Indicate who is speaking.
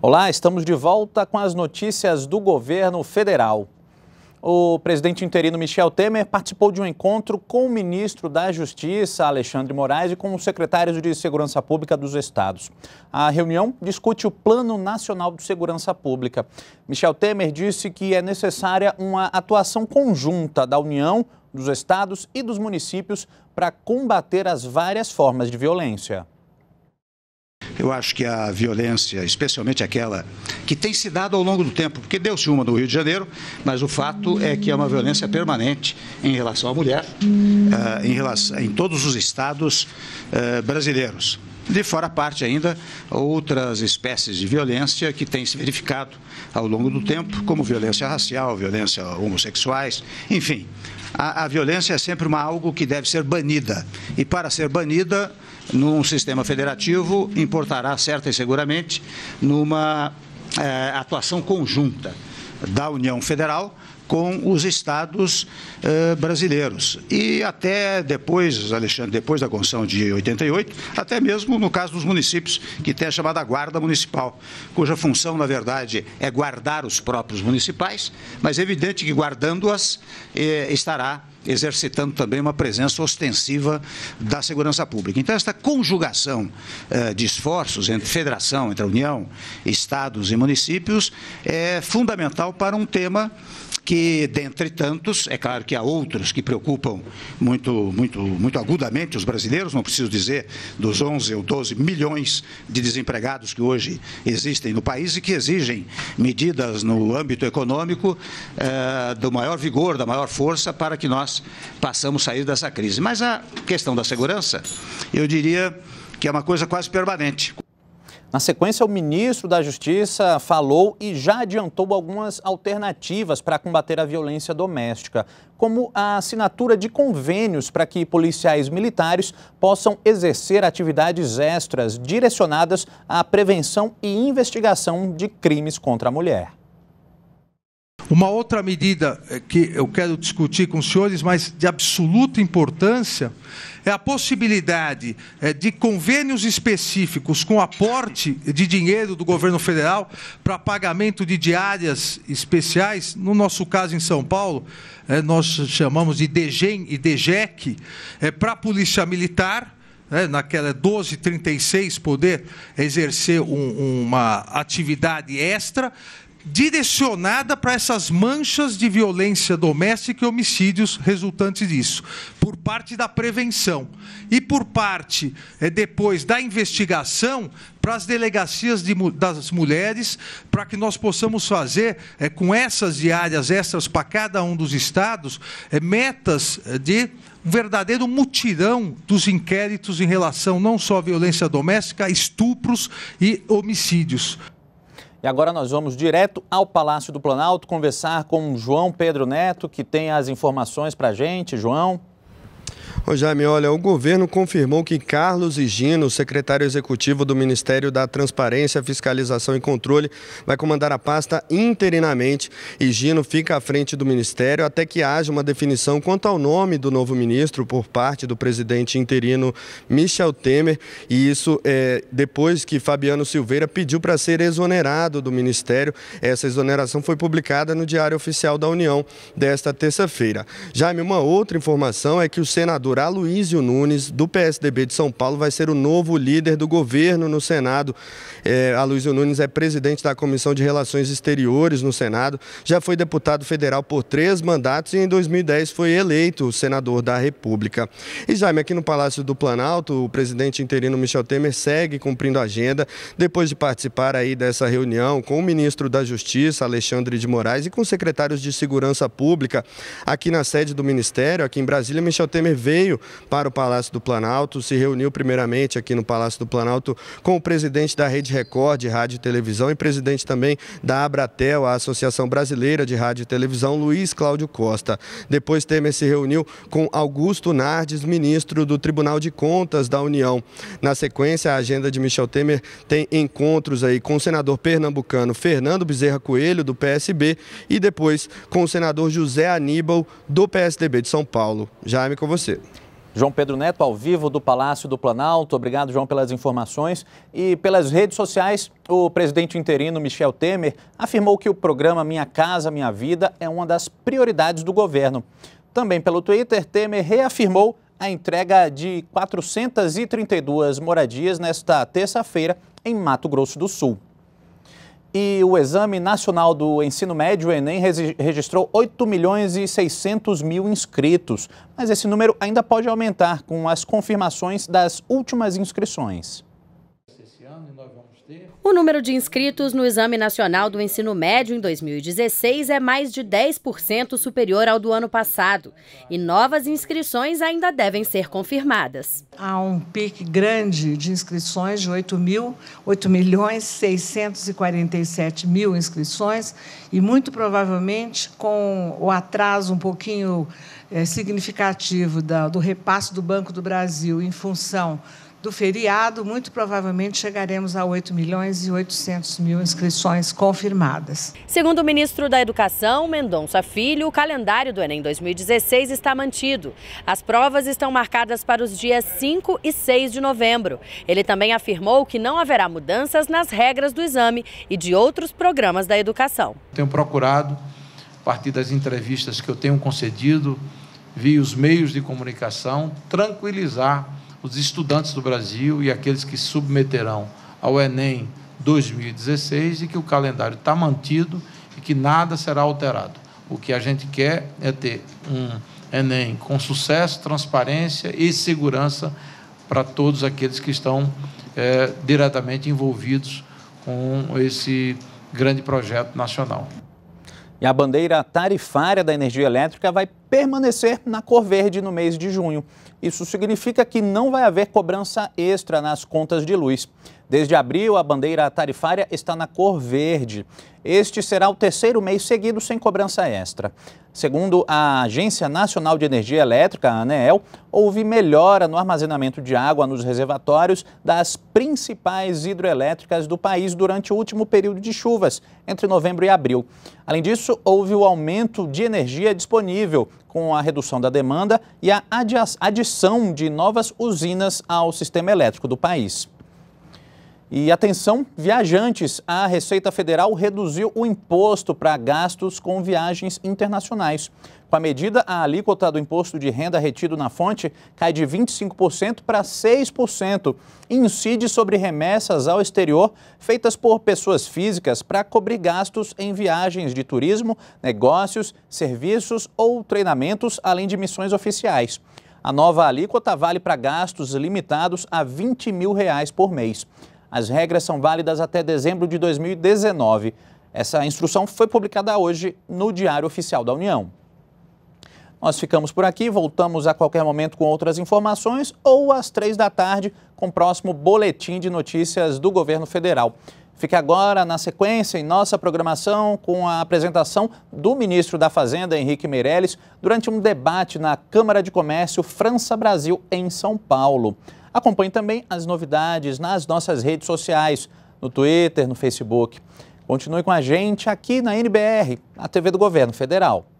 Speaker 1: Olá, estamos de volta com as notícias do governo federal. O presidente interino Michel Temer participou de um encontro com o ministro da Justiça, Alexandre Moraes, e com os secretários de Segurança Pública dos estados. A reunião discute o Plano Nacional de Segurança Pública. Michel Temer disse que é necessária uma atuação conjunta da União, dos estados e dos municípios para combater as várias formas de violência.
Speaker 2: Eu acho que a violência, especialmente aquela que tem se dado ao longo do tempo, porque deu-se uma no Rio de Janeiro, mas o fato é que é uma violência permanente em relação à mulher, eh, em, relação, em todos os estados eh, brasileiros de fora a parte ainda outras espécies de violência que têm se verificado ao longo do tempo, como violência racial, violência homossexuais, enfim. A, a violência é sempre uma, algo que deve ser banida. E para ser banida, num sistema federativo, importará certa e seguramente numa é, atuação conjunta da União Federal com os estados eh, brasileiros. E até depois, Alexandre, depois da Constituição de 88, até mesmo no caso dos municípios, que tem a chamada Guarda Municipal, cuja função, na verdade, é guardar os próprios municipais, mas é evidente que guardando-as eh, estará exercitando também uma presença ostensiva da segurança pública. Então, esta conjugação eh, de esforços entre federação, entre a União, estados e municípios é fundamental para um tema que, dentre tantos, é claro que há outros que preocupam muito, muito, muito agudamente os brasileiros, não preciso dizer dos 11 ou 12 milhões de desempregados que hoje existem no país e que exigem medidas no âmbito econômico eh, do maior vigor, da maior força para que nós passamos a sair dessa crise. Mas a questão da segurança, eu diria que é uma coisa quase
Speaker 1: permanente. Na sequência, o ministro da Justiça falou e já adiantou algumas alternativas para combater a violência doméstica, como a assinatura de convênios para que policiais militares possam exercer atividades extras direcionadas à prevenção e investigação de crimes contra a mulher.
Speaker 3: Uma outra medida eh, que eu quero discutir com os senhores, mas de absoluta importância, é a possibilidade eh, de convênios específicos com aporte de dinheiro do governo federal para pagamento de diárias especiais. No nosso caso, em São Paulo, eh, nós chamamos de DGEM e DGEC, para a Polícia Militar. Né, é, naquela 1236, poder exercer um, uma atividade extra direcionada para essas manchas de violência doméstica e homicídios resultantes disso, por parte da prevenção e por parte é, depois da investigação para as delegacias de, das mulheres, para que nós possamos fazer é, com essas diárias extras para cada um dos estados é, metas de um verdadeiro mutirão dos inquéritos em relação não só à violência doméstica, a estupros e homicídios.
Speaker 1: E agora nós vamos direto ao Palácio do Planalto conversar com João Pedro Neto, que tem as informações para a gente. João.
Speaker 4: Ô Jaime, olha, o governo confirmou que Carlos Higino, secretário executivo do Ministério da Transparência, Fiscalização e Controle, vai comandar a pasta interinamente. Higino fica à frente do Ministério até que haja uma definição quanto ao nome do novo ministro por parte do presidente interino Michel Temer. E isso é depois que Fabiano Silveira pediu para ser exonerado do Ministério. Essa exoneração foi publicada no Diário Oficial da União desta terça-feira. Jaime, uma outra informação é que o senador senador Aloysio Nunes, do PSDB de São Paulo, vai ser o novo líder do governo no Senado. É, Aloysio Nunes é presidente da Comissão de Relações Exteriores no Senado, já foi deputado federal por três mandatos e em 2010 foi eleito senador da República. E Jaime, aqui no Palácio do Planalto, o presidente interino Michel Temer segue cumprindo a agenda, depois de participar aí dessa reunião com o ministro da Justiça, Alexandre de Moraes, e com secretários de Segurança Pública, aqui na sede do Ministério, aqui em Brasília, Michel Temer veio veio para o Palácio do Planalto, se reuniu primeiramente aqui no Palácio do Planalto com o presidente da Rede Record de Rádio e Televisão e presidente também da Abratel, a Associação Brasileira de Rádio e Televisão, Luiz Cláudio Costa. Depois Temer se reuniu com Augusto Nardes, ministro do Tribunal de Contas da União. Na sequência, a agenda de Michel Temer tem encontros aí com o senador pernambucano Fernando Bezerra Coelho, do PSB, e depois com o senador José Aníbal, do PSDB de São Paulo. Jaime, com você.
Speaker 1: João Pedro Neto, ao vivo do Palácio do Planalto. Obrigado, João, pelas informações. E pelas redes sociais, o presidente interino Michel Temer afirmou que o programa Minha Casa Minha Vida é uma das prioridades do governo. Também pelo Twitter, Temer reafirmou a entrega de 432 moradias nesta terça-feira em Mato Grosso do Sul e o Exame Nacional do Ensino Médio, o Enem, registrou 8 milhões e 600 mil inscritos. Mas esse número ainda pode aumentar com as confirmações das últimas inscrições.
Speaker 4: O número de inscritos no Exame Nacional do Ensino Médio em 2016 é mais de 10% superior ao do ano passado e novas inscrições ainda devem ser confirmadas.
Speaker 3: Há um pique grande de inscrições de 8 mil, 8 milhões 647 mil inscrições e muito provavelmente com o atraso um pouquinho é, significativo da, do repasse do Banco do Brasil em função do feriado, muito provavelmente chegaremos a 8 milhões e 800 mil inscrições confirmadas.
Speaker 4: Segundo o ministro da Educação, Mendonça Filho, o calendário do Enem 2016 está mantido. As provas estão marcadas para os dias 5 e 6 de novembro. Ele também afirmou que não haverá mudanças nas regras do exame e de outros programas da educação.
Speaker 3: Tenho procurado, a partir das entrevistas que eu tenho concedido, vi os meios de comunicação, tranquilizar os estudantes do Brasil e aqueles que submeterão ao Enem 2016 e que o calendário está mantido e que nada será alterado. O que a gente quer é ter um Enem com sucesso, transparência e segurança para todos aqueles que estão é, diretamente envolvidos com esse grande projeto nacional.
Speaker 1: E a bandeira tarifária da energia elétrica vai permanecer na cor verde no mês de junho. Isso significa que não vai haver cobrança extra nas contas de luz. Desde abril, a bandeira tarifária está na cor verde. Este será o terceiro mês seguido sem cobrança extra. Segundo a Agência Nacional de Energia Elétrica, a ANEEL, houve melhora no armazenamento de água nos reservatórios das principais hidroelétricas do país durante o último período de chuvas, entre novembro e abril. Além disso, houve o aumento de energia disponível, com a redução da demanda e a adição de novas usinas ao sistema elétrico do país. E atenção, viajantes, a Receita Federal reduziu o imposto para gastos com viagens internacionais. Com a medida, a alíquota do imposto de renda retido na fonte cai de 25% para 6% e incide sobre remessas ao exterior feitas por pessoas físicas para cobrir gastos em viagens de turismo, negócios, serviços ou treinamentos, além de missões oficiais. A nova alíquota vale para gastos limitados a R$ 20 mil reais por mês. As regras são válidas até dezembro de 2019. Essa instrução foi publicada hoje no Diário Oficial da União. Nós ficamos por aqui, voltamos a qualquer momento com outras informações ou às três da tarde com o próximo Boletim de Notícias do Governo Federal. Fique agora na sequência em nossa programação com a apresentação do ministro da Fazenda, Henrique Meirelles, durante um debate na Câmara de Comércio França-Brasil em São Paulo. Acompanhe também as novidades nas nossas redes sociais, no Twitter, no Facebook. Continue com a gente aqui na NBR, a TV do Governo Federal.